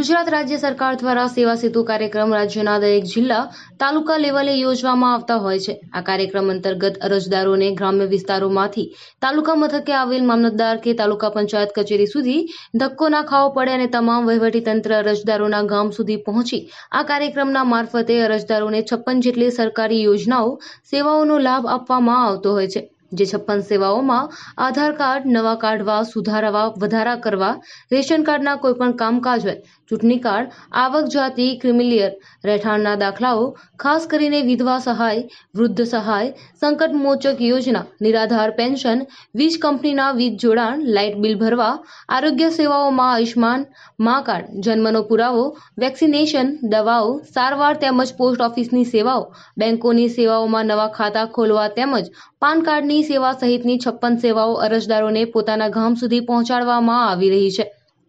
ગુજરાત રાજ્ય સરકાર દ્વારા સેવા સેતુ કાર્યક્રમ રાજ્યના દરેક જિલ્લા તાલુકા લેવલે યોજવામાં આવતા હોય છે આ કાર્યક્રમ અંતર્ગત અરજદારોને ગ્રામ્ય વિસ્તારોમાંથી તાલુકા મથકે આવેલ મામલતદાર કે તાલુકા પંચાયત કચેરી સુધી ધક્કો ના ખાવો પડે અને તમામ વહીવટીતંત્ર અરજદારોના ગામ સુધી પહોંચી આ કાર્યક્રમના મારફતે અરજદારોને છપ્પન જેટલી સરકારી યોજનાઓ સેવાઓનો લાભ આપવામાં આવતો હોય છે જે છપ્પન સેવાઓમાં આધાર કાર્ડ નવા કાઢવા સુધારવા વધારા કરવા રેશન કાર્ડના કોઈપણ કામકાજ હોય ચૂંટણી કાર્ડ આવક જાતિ ક્રિમિલિયર રહેઠાણના દાખલાઓ ખાસ કરીને વિધવા સહાય વૃદ્ધ સહાય સંકટ મોચક યોજના નિરાધાર પેન્શન વીજ કંપનીના વીજ જોડાણ લાઇટ બિલ ભરવા આરોગ્ય સેવાઓમાં આયુષ્માન મા કાર્ડ જન્મનો પુરાવો વેક્સિનેશન દવાઓ સારવાર તેમજ પોસ્ટ ઓફિસની સેવાઓ બેંકોની સેવાઓમાં નવા ખાતા ખોલવા તેમજ પાન કાર્ડની કાનૂની સેવા સહિતની છપ્પન સેવાઓ અરજદારોને પોતાના ગામ સુધી પહોંચાડવામાં આવી રહી છે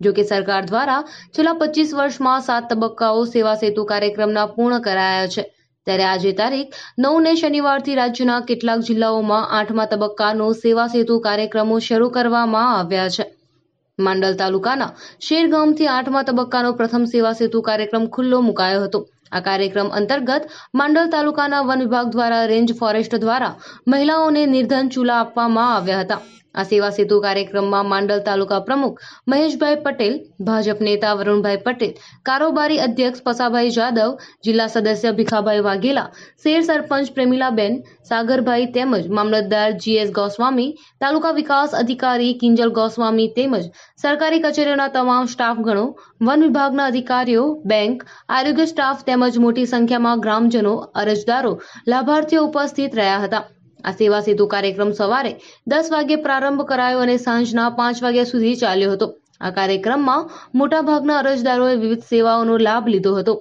જોકે સરકાર દ્વારા છેલ્લા પચીસ વર્ષમાં સાત તબક્કાઓ સેવા સેતુ કાર્યક્રમના પૂર્ણ કરાયા છે ત્યારે આજે તારીખ નવને શનિવારથી રાજ્યના કેટલાક જિલ્લાઓમાં આઠમા તબક્કાનો સેવા સેતુ કાર્યક્રમો શરૂ કરવામાં આવ્યા છે માંડલ તાલુકાના શેરગામથી આઠમા તબક્કાનો પ્રથમ સેવા સેતુ કાર્યક્રમ ખુલ્લો મુકાયો હતો આ કાર્યક્રમ અંતર્ગત માંડલ તાલુકાના વન વિભાગ દ્વારા રેન્જ ફોરેસ્ટ દ્વારા મહિલાઓને નિર્ધન ચૂલા આપવામાં આવ્યા હતા આ સેવા સેતુ કાર્યક્રમમાં માંડલ તાલુકા પ્રમુખ મહેશભાઈ પટેલ ભાજપ નેતા વરુણભાઈ પટેલ કારોબારી અધ્યક્ષ પસાભાઈ જાદવ જિલ્લા સદસ્ય ભીખાભાઈ વાઘેલા શેર સરપંચ પ્રેમિલાબેન સાગરભાઈ તેમજ મામલતદાર જીએસ ગોસ્વામી તાલુકા વિકાસ અધિકારી કિંજલ ગોસ્વામી તેમજ સરકારી કચેરીઓના તમામ સ્ટાફગણો વન વિભાગના અધિકારીઓ બેંક આરોગ્ય સ્ટાફ તેમજ મોટી સંખ્યામાં ગ્રામજનો અરજદારો લાભાર્થીઓ ઉપસ્થિત રહ્યા હતા આ સેવા સેતુ કાર્યક્રમ સવારે દસ વાગે પ્રારંભ કરાયો અને સાંજના પાંચ વાગ્યા સુધી ચાલ્યો હતો આ કાર્યક્રમમાં મોટાભાગના અરજદારોએ વિવિધ સેવાઓનો લાભ લીધો હતો